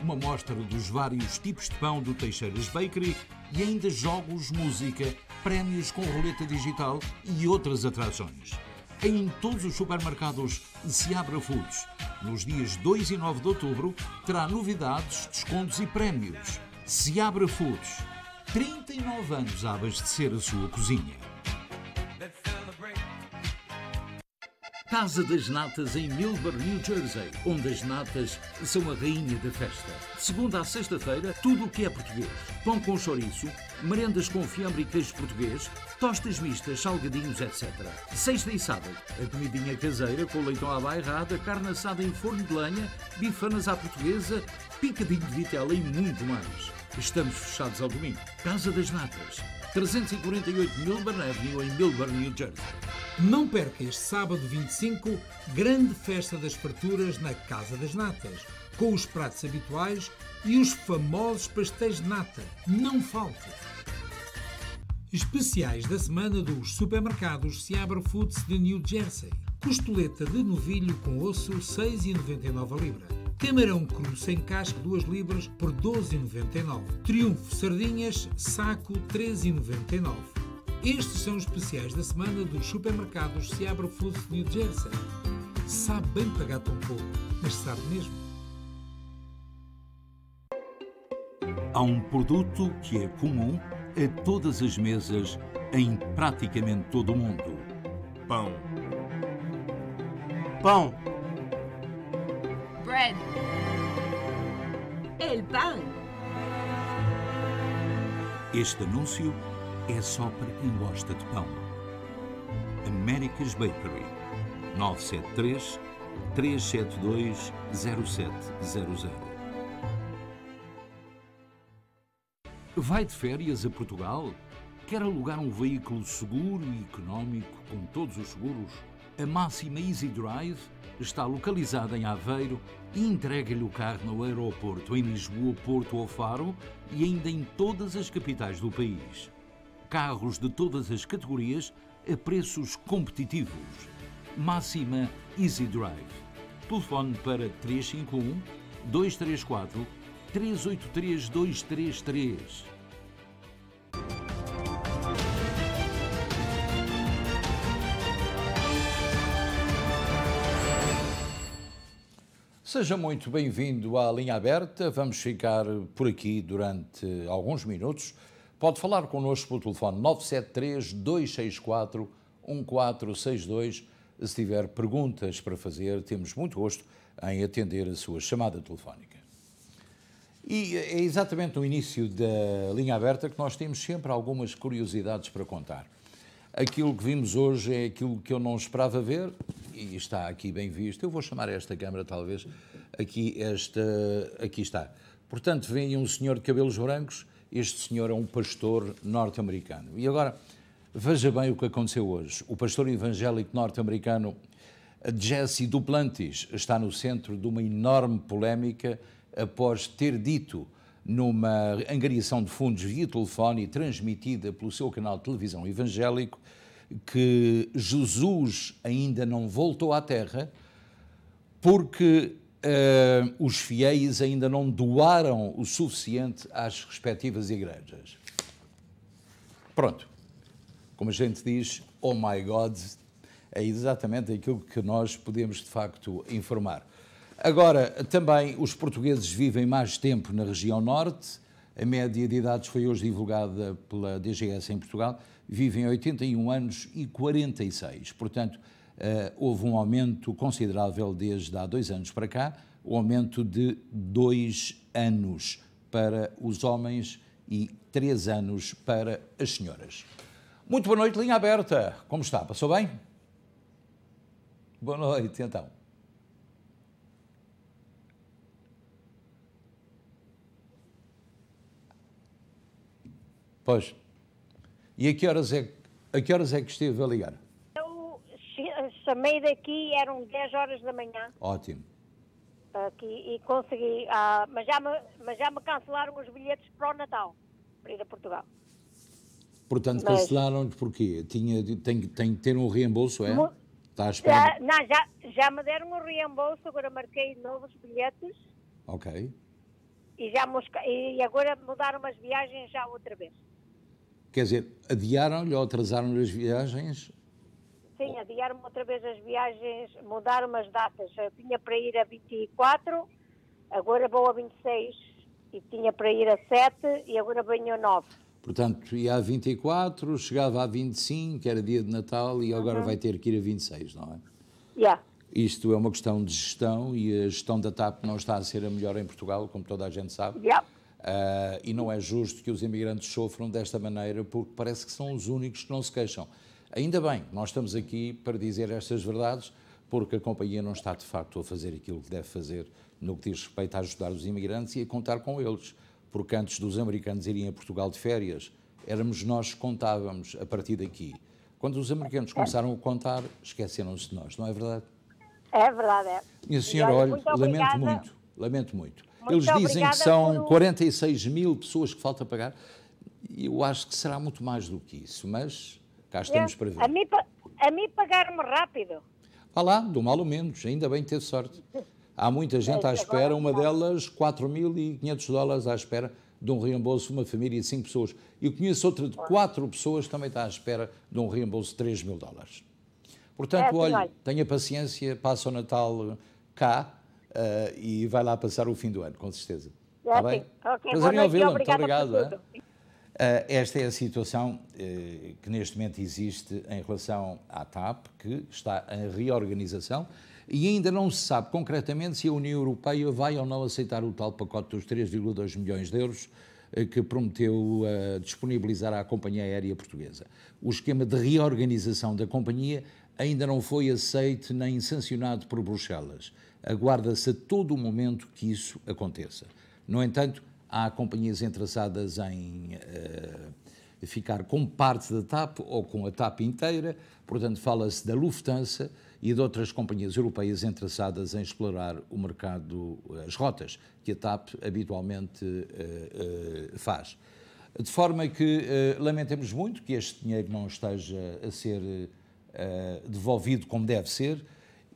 B: uma mostra dos vários tipos de pão do Teixeiras Bakery e ainda jogos, música, prémios com roleta digital e outras atrações. Em todos os supermercados Seabra Foods, nos dias 2 e 9 de outubro, terá novidades, descontos e prémios. Seabra Foods, 39 anos a abastecer a sua cozinha. Casa das Natas em Milburn, New Jersey, onde as natas são a rainha da festa. segunda a sexta-feira, tudo o que é português. Pão com chouriço, merendas com fiambre e queijo português, tostas mistas, salgadinhos, etc. Sexta e sábado, a comidinha caseira com leitão à bairrada, carne assada em forno de lenha, bifanas à portuguesa, picadinho de vitela e muito mais. Estamos fechados ao domingo. Casa das Natas 348 Milburn Avenue, em Milburn, New Jersey.
A: Não perca este sábado 25, grande festa das farturas na Casa das Natas, com os pratos habituais e os famosos pastéis de nata. Não falte! Especiais da semana dos supermercados Seabra Foods de New Jersey. Costuleta de novilho com osso 6,99 libra Camarão cru sem casco, 2 libras, por 12,99. Triunfo sardinhas, saco, 13,99. Estes são os especiais da semana dos supermercados se Seabra Foods New Jersey. Sabe bem pagar tão pouco, mas sabe mesmo.
B: Há um produto que é comum a todas as mesas em praticamente todo o mundo: pão. Pão!
D: bread. El pan.
B: Este anúncio é só para quem gosta de pão. America's Bakery 973 372 0700 Vai de férias a Portugal? Quer alugar um veículo seguro e económico com todos os seguros? A Máxima Easy Drive está localizada em Aveiro e entrega-lhe o carro no aeroporto em Lisboa, Porto ou Faro e ainda em todas as capitais do país. Carros de todas as categorias a preços competitivos. Máxima Easy Drive. Telefone para 351 234 383 233. Seja muito bem-vindo à linha aberta. Vamos ficar por aqui durante alguns minutos. Pode falar connosco pelo telefone 973 264 1462. Se tiver perguntas para fazer, temos muito gosto em atender a sua chamada telefónica. E é exatamente no início da linha aberta que nós temos sempre algumas curiosidades para contar. Aquilo que vimos hoje é aquilo que eu não esperava ver e está aqui bem visto. Eu vou chamar esta câmara, talvez. Aqui, esta, aqui está. Portanto, vem um senhor de cabelos brancos. Este senhor é um pastor norte-americano. E agora, veja bem o que aconteceu hoje. O pastor evangélico norte-americano Jesse Duplantis está no centro de uma enorme polémica após ter dito numa angariação de fundos via telefone transmitida pelo seu canal de televisão evangélico que Jesus ainda não voltou à Terra porque uh, os fiéis ainda não doaram o suficiente às respectivas igrejas. Pronto. Como a gente diz, oh my God, é exatamente aquilo que nós podemos de facto informar. Agora, também os portugueses vivem mais tempo na região norte. A média de idades foi hoje divulgada pela DGS em Portugal. Vivem 81 anos e 46. Portanto, eh, houve um aumento considerável desde há dois anos para cá, o um aumento de dois anos para os homens e três anos para as senhoras. Muito boa noite, linha aberta. Como está? Passou bem? Boa noite, então. Pois. E a que horas é, a que, horas é que esteve a ligar?
E: Eu chamei daqui, eram 10 horas da manhã. Ótimo. Aqui, e consegui, ah, mas, já me, mas já me cancelaram os bilhetes para o Natal, para ir a Portugal.
B: Portanto, mas... cancelaram-lhe porquê? Tinha, tem, tem que ter um reembolso, é? Mo... Está à espera? Já,
E: não, já, já me deram um reembolso, agora marquei novos bilhetes. Ok. E, já, e agora mudaram as viagens já outra vez.
B: Quer dizer, adiaram-lhe ou atrasaram-lhe as viagens?
E: Sim, adiaram-me outra vez as viagens, mudaram as datas. Eu tinha para ir a 24, agora vou a 26, e tinha para ir a 7 e agora venho a 9.
B: Portanto, ia a 24, chegava a 25, que era dia de Natal, e agora uhum. vai ter que ir a 26, não é? Yeah. Isto é uma questão de gestão e a gestão da TAP não está a ser a melhor em Portugal, como toda a gente sabe. Yeah. Uh, e não é justo que os imigrantes sofram desta maneira, porque parece que são os únicos que não se queixam. Ainda bem, nós estamos aqui para dizer estas verdades, porque a companhia não está de facto a fazer aquilo que deve fazer no que diz respeito a ajudar os imigrantes e a contar com eles. Porque antes dos americanos irem a Portugal de férias, éramos nós que contávamos a partir daqui. Quando os americanos começaram a contar, esqueceram-se de nós, não é verdade?
E: É verdade, é. Minha senhora, olha, muito lamento muito,
B: lamento muito. Eles dizem que são 46 mil pessoas que falta pagar. Eu acho que será muito mais do que isso, mas cá é, estamos é. para ver. A
E: mim, a mim me rápido.
B: Vá lá, do mal ou menos, ainda bem que teve sorte. Há muita gente é, à espera, uma delas 4.500 dólares à espera de um reembolso, uma família de 5 pessoas. E Eu conheço outra de 4 pessoas que também está à espera de um reembolso de 3 mil dólares. Portanto, é, olhe, tenha paciência, passa o Natal cá, uh, e vai lá passar o fim do ano, com certeza. É Está assim. bem? Okay, Prazer em ouvi-la, muito obrigado. Uh, esta é a situação uh, que neste momento existe em relação à TAP, que está em reorganização e ainda não se sabe concretamente se a União Europeia vai ou não aceitar o tal pacote dos 3,2 milhões de euros que prometeu uh, disponibilizar à companhia aérea portuguesa. O esquema de reorganização da companhia ainda não foi aceito nem sancionado por Bruxelas. Aguarda-se a todo o momento que isso aconteça. No entanto, há companhias interessadas em uh, ficar com parte da TAP ou com a TAP inteira, portanto, fala-se da Lufthansa e de outras companhias europeias interessadas em explorar o mercado, as rotas que a TAP habitualmente uh, uh, faz. De forma que lamentamos muito que este dinheiro não esteja a ser eh, devolvido como deve ser,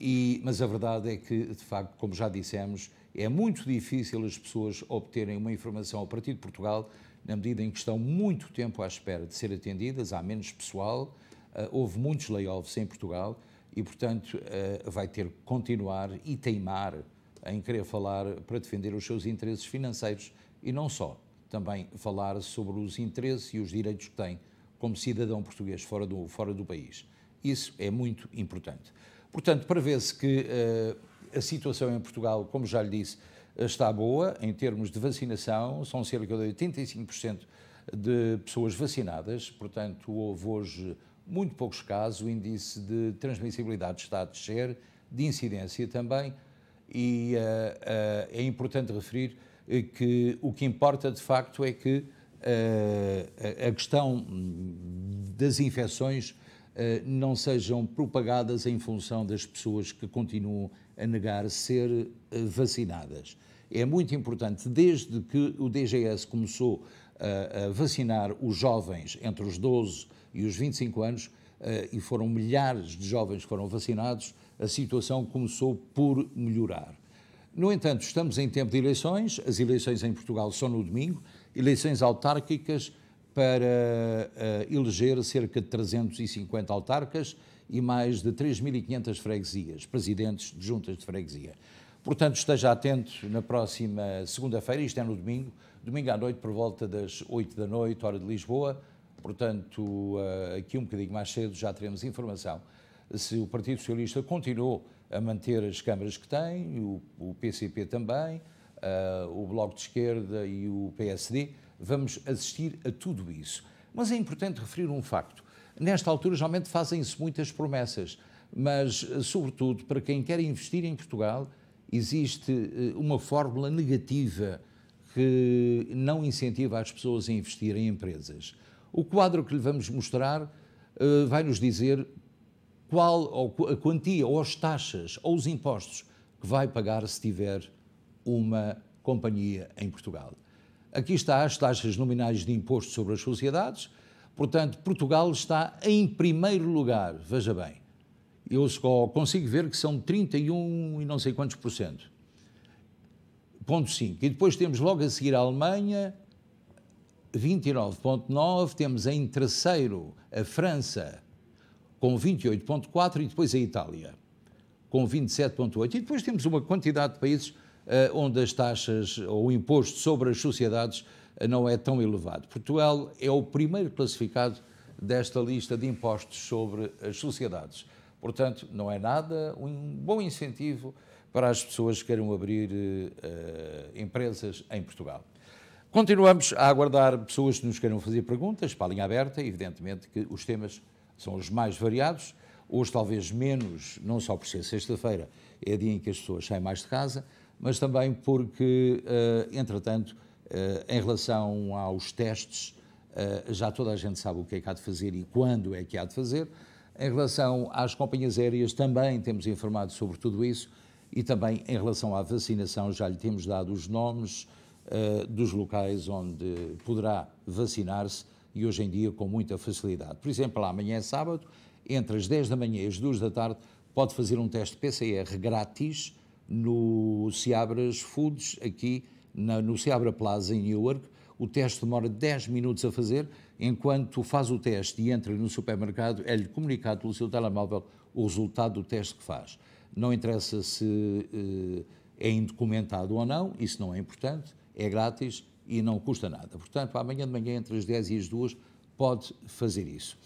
B: e, mas a verdade é que, de facto, como já dissemos, é muito difícil as pessoas obterem uma informação ao Partido de Portugal, na medida em que estão muito tempo à espera de ser atendidas, há menos pessoal, uh, houve muitos layoffs em Portugal e, portanto, uh, vai ter que continuar e teimar em querer falar para defender os seus interesses financeiros e não só, também falar sobre os interesses e os direitos que tem como cidadão português fora do, fora do país. Isso é muito importante. Portanto, prevê-se que uh, a situação em Portugal, como já lhe disse, está boa em termos de vacinação, são cerca de 85% de pessoas vacinadas, portanto, houve hoje muito poucos casos, o índice de transmissibilidade está a descer, de incidência também, e uh, uh, é importante referir que o que importa de facto é que uh, a questão das infecções eh, não sejam propagadas em função das pessoas que continuam a negar ser eh, vacinadas. É muito importante, desde que o DGS começou a, eh, a vacinar os jovens entre os 12 e os 25 anos, e foram milhares de jovens que foram vacinados, a situação começou por melhorar. No entanto, estamos em tempo de eleições, as eleições em Portugal são no domingo, eleições autárquicas para uh, eleger cerca de 350 autarcas e mais de 3.500 freguesias, presidentes de juntas de freguesia. Portanto, esteja atento na próxima segunda-feira, isto é no domingo, domingo à noite por volta das 8 da noite, hora de Lisboa. Portanto, uh, aqui um bocadinho mais cedo já teremos informação se o Partido Socialista continuou a manter as câmaras que tem, o, o PCP também, uh, o Bloco de Esquerda e o PSD vamos assistir a tudo isso. Mas é importante referir um facto. Nesta altura, geralmente fazem-se muitas promessas, mas, sobretudo, para quem quer investir em Portugal, existe eh, uma fórmula negativa que não incentiva as pessoas a investir em empresas. O quadro que lhe vamos mostrar eh, vai nos dizer qual a quantia, ou as taxas, ou os impostos que vai pagar se tiver uma companhia em Portugal. Aqui está as taxas nominais de imposto sobre as sociedades. Portanto, Portugal está em primeiro lugar, veja bem. Eu só consigo ver que são 31 e não sei quantos por cento. Ponto 5. E depois temos logo a seguir a Alemanha, 29.9, temos em terceiro a França, com 28.4 e depois a Itália, com 27.8. E depois temos uma quantidade de países eh, onde as taxas ou o imposto sobre as sociedades eh, não é tão elevado. Portugal é o primeiro classificado desta lista de impostos sobre as sociedades. Portanto, não é nada um bom incentivo para as pessoas que queiram abrir uh, empresas em Portugal. Continuamos a aguardar pessoas que nos queiram fazer perguntas para a linha aberta. Evidentemente que os temas são os mais variados. Hoje, talvez menos, não só por ser sexta-feira, é dia em que as pessoas saem mais de casa, mas também porque, eh, entretanto, eh, em relação aos testes, eh, já toda a gente sabe o que é que há de fazer e quando é que há de fazer. Em relação às companhias aéreas, também temos informado sobre tudo isso e também em relação à vacinação, já lhe temos dado os nomes uh, dos locais onde poderá vacinar-se e hoje em dia com muita facilidade. Por exemplo, amanhã é sábado, entre as 10 da manhã e as 2 da tarde, pode fazer um teste PCR grátis no Seabras Foods, aqui na, no Seabra Plaza, em Newark. O teste demora 10 minutos a fazer. Enquanto faz o teste e entra no supermercado, é-lhe comunicado pelo seu telemóvel o resultado do teste que faz. Não interessa se eh, é indocumentado ou não, isso não é importante, é grátis e não custa nada. Portanto, amanhã de manhã, entre as 10 e as 2, pode fazer isso.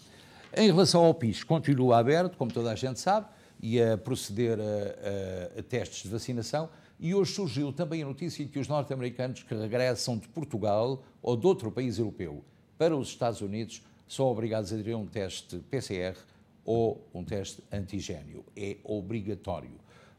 B: Em relação ao PIS, continua aberto, como toda a gente sabe e a proceder a, a, a testes de vacinação. E hoje surgiu também a notícia de que os norte-americanos que regressam de Portugal ou de outro país europeu para os Estados Unidos são obrigados a ter um teste PCR ou um teste antigênio. É obrigatório.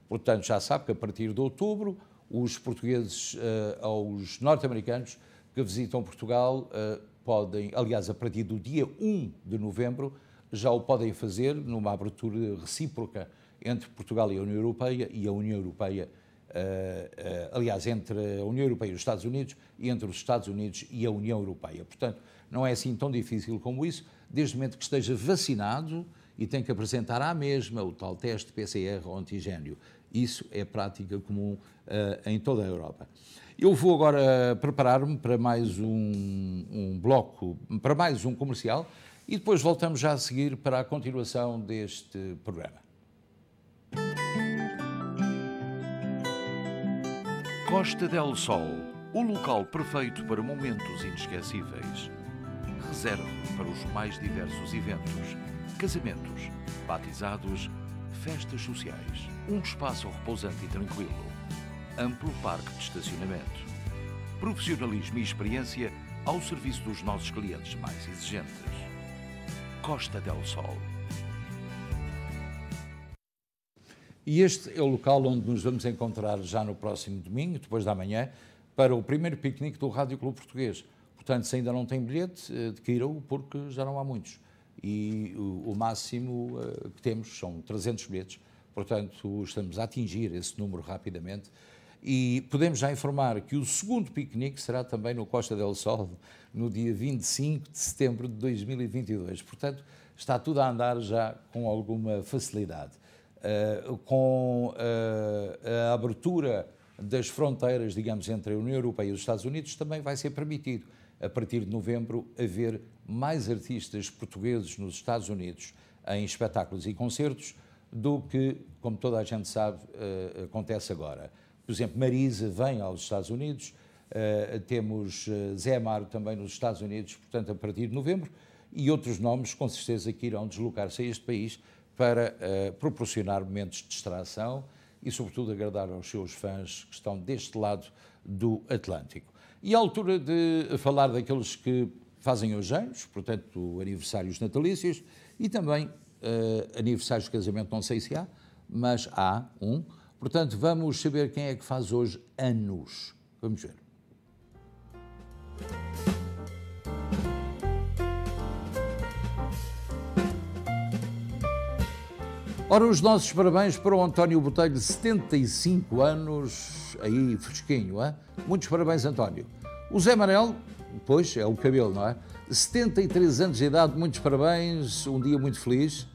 B: Portanto, já sabe que a partir de outubro, os portugueses uh, eh, ou os norte-americanos que visitam Portugal uh, podem, aliás, a partir do dia 1 de novembro, já o podem fazer numa abertura recíproca entre Portugal e a União Europeia e a União Europeia, uh, uh, aliás, entre a União Europeia e os Estados Unidos e entre os Estados Unidos e a União Europeia. Portanto, não é assim tão difícil como isso, desde o momento que esteja vacinado e tem que apresentar à mesma o tal teste PCR ou antigênio. Isso é prática comum uh, em toda a Europa. Eu vou agora preparar-me para mais um, um bloco, para mais um comercial e depois voltamos já a seguir para a continuação deste programa. Costa del Sol, o local perfeito para momentos inesquecíveis. Reserve para os mais diversos eventos, casamentos, batizados, festas sociais. Um espaço repousante e tranquilo. Amplo parque de estacionamento. Profissionalismo e experiência ao serviço dos nossos clientes mais exigentes Costa del Sol. E este é o local onde nos vamos encontrar já no próximo domingo, depois da manhã, para o primeiro piquenique do Rádio Clube Português. Portanto, se ainda não tem bilhete, eh, adquira-o porque já não há muitos. E o máximo eh, que temos são 300 bilhetes. Portanto, estamos a atingir esse número rapidamente. E podemos já informar que o segundo piquenique será também no Costa del Sol, no dia 25 de setembro de 2022. Portanto, está tudo a andar já com alguma facilidade. Uh, com uh, a abertura das fronteiras, digamos, entre a União Europeia e os Estados Unidos, também vai ser permitido, a partir de novembro, haver mais artistas portugueses nos Estados Unidos em espetáculos e concertos do que, como toda a gente sabe, uh, acontece agora. Por exemplo, Marisa vem aos Estados Unidos, uh, temos eh, Zé Mário também nos Estados Unidos, portanto, a partir de novembro, e outros nomes com certeza que irão deslocar-se a este país para uh, proporcionar momentos de distração e, sobretudo, agradar aos seus fãs que estão deste lado do Atlântico. E à altura de falar daqueles que fazem hoje anos, portanto, aniversários natalícios e também uh, aniversários de casamento, não sei se há, mas há um Portanto, vamos saber quem é que faz hoje anos. Vamos ver. Ora, os nossos parabéns para o António Botelho, 75 anos, aí fresquinho, hein? Muitos parabéns, António. O Zé Manel, pois, é o cabelo, não é? 73 anos de idade, muitos parabéns, um dia muito feliz.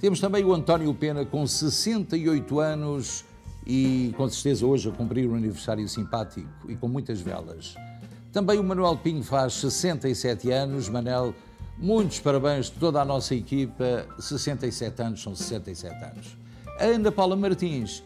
B: Temos também o António Pena, com 68 anos e com certeza hoje a cumprir um aniversário simpático e com muitas velas. Também o Manuel Pinho faz 67 anos. Manel, muitos parabéns de toda a nossa equipa. 67 anos são 67 anos. A Ana Paula Martins,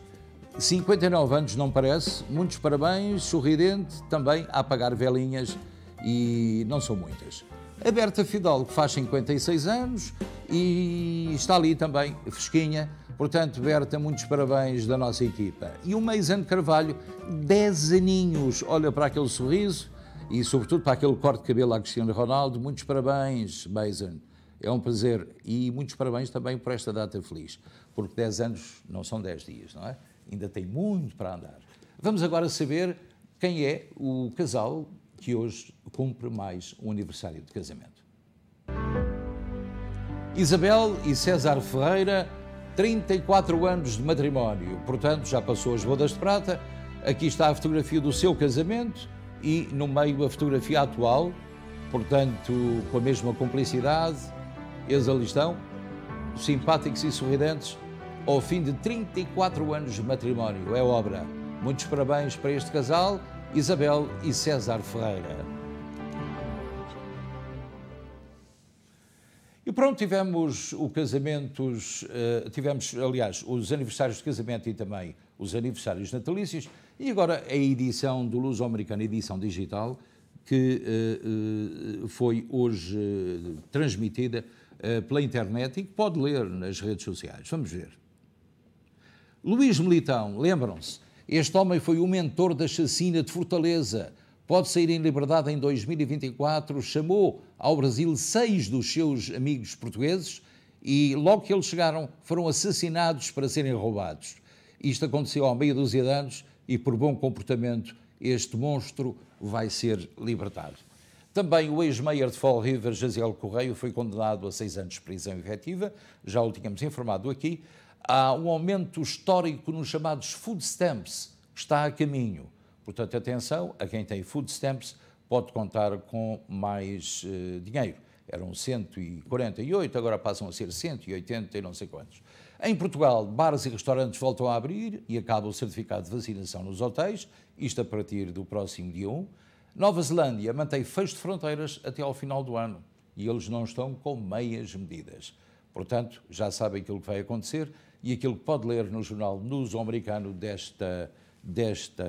B: 59 anos, não parece. Muitos parabéns, sorridente, também a apagar velinhas e não são muitas. A Berta Fidalgo faz 56 anos e está ali também, fresquinha. Portanto, Berta, muitos parabéns da nossa equipa. E o Meizano Carvalho, 10 aninhos, olha para aquele sorriso e, sobretudo, para aquele corte de cabelo à Cristiano Ronaldo. Muitos parabéns, Meizano. É um prazer e muitos parabéns também por esta data feliz, porque 10 anos não são 10 dias, não é? Ainda tem muito para andar. Vamos agora saber quem é o casal que hoje cumpre mais um aniversário de casamento. Isabel e César Ferreira, 34 anos de matrimónio, portanto já passou as bodas de prata. Aqui está a fotografia do seu casamento e no meio a fotografia atual, portanto com a mesma cumplicidade. Eles ali estão, simpáticos e sorridentes, ao fim de 34 anos de matrimónio. É obra. Muitos parabéns para este casal, Isabel e César Ferreira. E pronto, tivemos o casamentos, eh, tivemos, aliás, os aniversários de casamento e também os aniversários natalícios, e agora a edição do Luz Americana, edição digital, que eh, eh, foi hoje transmitida pela internet e que pode ler nas redes sociais. Vamos ver. Luís Militão, lembram-se, este homem foi o mentor da chacina de Fortaleza, pode sair em liberdade em 2024, chamou ao Brasil seis dos seus amigos portugueses e, logo que eles chegaram, foram assassinados para serem roubados. Isto aconteceu há meia dúzia de anos e, por bom comportamento, este monstro vai ser libertado. Também o ex-mayor de Fall River, Jaziel Correio, foi condenado a seis anos de prisão efetiva, já o tínhamos informado aqui. Há um aumento histórico nos chamados food stamps, que está a caminho. Portanto, atenção, a quem tem food stamps pode contar com mais uh, dinheiro. Eram 148, agora passam a ser 180 e não sei quantos. Em Portugal, bares e restaurantes voltam a abrir e acaba o certificado de vacinação nos hotéis, isto a partir do próximo dia 1. Nova Zelândia mantém fecho de fronteiras até ao final do ano e eles não estão com meias medidas. Portanto, já sabem aquilo que vai acontecer e aquilo que pode ler no jornal News Americano desta desta,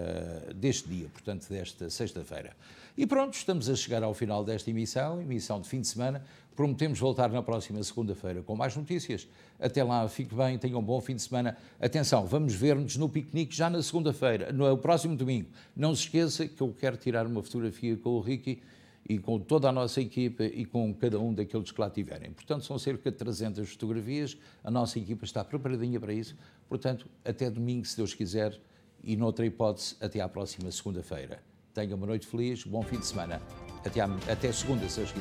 B: deste dia, portanto, desta sexta-feira. E pronto, estamos a chegar ao final desta emissão, emissão de fim de semana. Prometemos voltar na próxima segunda-feira com mais notícias. Até lá, fique bem, tenham um bom fim de semana. Atenção, vamos ver-nos no piquenique já na segunda-feira, no próximo domingo. Não se esqueça que eu quero tirar uma fotografia com o Ricky e com toda a nossa equipa e com cada um daqueles que lá tiverem. Portanto, são cerca de 300 fotografias. A nossa equipa está preparadinha para isso. Portanto, até domingo, se Deus quiser e, noutra hipótese, até à próxima segunda-feira. Tenha uma noite feliz, bom fim de semana. Até, à, até segunda, se as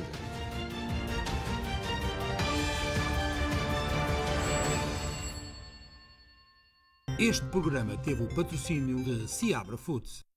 A: Este programa teve o patrocínio de Seabra Foods.